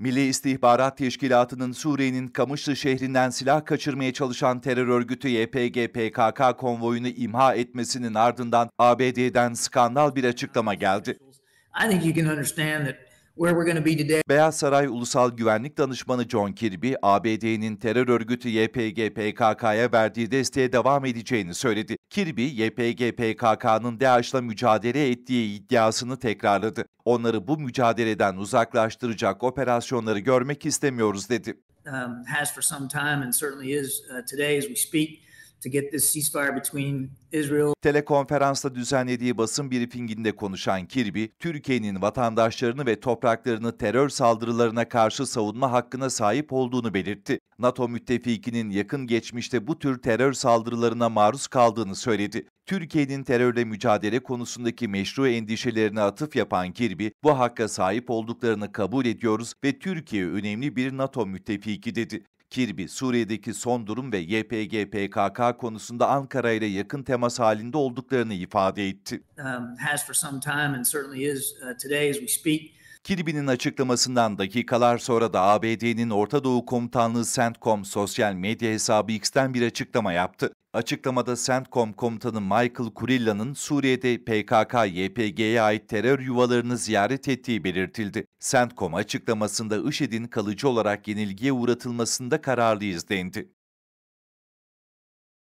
Milli İstihbarat Teşkilatı'nın Suriye'nin Kamışlı şehrinden silah kaçırmaya çalışan terör örgütü YPG-PKK konvoyunu imha etmesinin ardından ABD'den skandal bir açıklama geldi. Beyaz Saray Ulusal Güvenlik Danışmanı John Kirby, ABD'nin terör örgütü YPG-PKK'ya verdiği desteğe devam edeceğini söyledi. Kirby, YPG-PKK'nın DAEŞ'la mücadele ettiği iddiasını tekrarladı. Onları bu mücadeleden uzaklaştıracak operasyonları görmek istemiyoruz dedi. Um, has for some time and certainly is uh, today as we speak Telekonferansta düzenlediği basın briefinginde konuşan Kirby, Türkiye'nin vatandaşlarını ve topraklarını terör saldırılarına karşı savunma hakkına sahip olduğunu belirtti. NATO müttefikinin yakın geçmişte bu tür terör saldırılarına maruz kaldığını söyledi. Türkiye'nin terörle mücadele konusundaki meşru endişelerine atıf yapan Kirby, bu hakka sahip olduklarını kabul ediyoruz ve Türkiye önemli bir NATO müttefiki dedi. Kirby, Suriye'deki son durum ve YPG-PKK konusunda Ankara ile yakın temas halinde olduklarını ifade etti. Um, has for some time and certainly is uh, today as we speak Kirby'nin açıklamasından dakikalar sonra da ABD'nin Orta Doğu Komutanlığı CENTCOM sosyal medya hesabı X'ten bir açıklama yaptı. Açıklamada CENTCOM komutanı Michael Kurilla'nın Suriye'de PKK-YPG'ye ait terör yuvalarını ziyaret ettiği belirtildi. CENTCOM açıklamasında IŞİD'in kalıcı olarak yenilgiye uğratılmasında kararlıyız dendi.